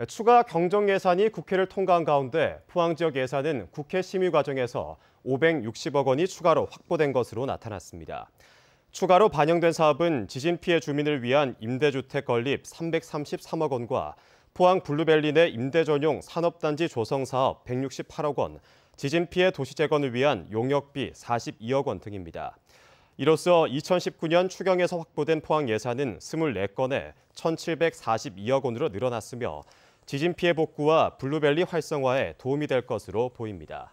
네, 추가 경정 예산이 국회를 통과한 가운데 포항 지역 예산은 국회 심의 과정에서 560억 원이 추가로 확보된 것으로 나타났습니다. 추가로 반영된 사업은 지진 피해 주민을 위한 임대주택 건립 333억 원과 포항 블루밸리 내 임대 전용 산업단지 조성 사업 168억 원, 지진 피해 도시 재건을 위한 용역비 42억 원 등입니다. 이로써 2019년 추경에서 확보된 포항 예산은 24건에 1,742억 원으로 늘어났으며 지진 피해 복구와 블루밸리 활성화에 도움이 될 것으로 보입니다.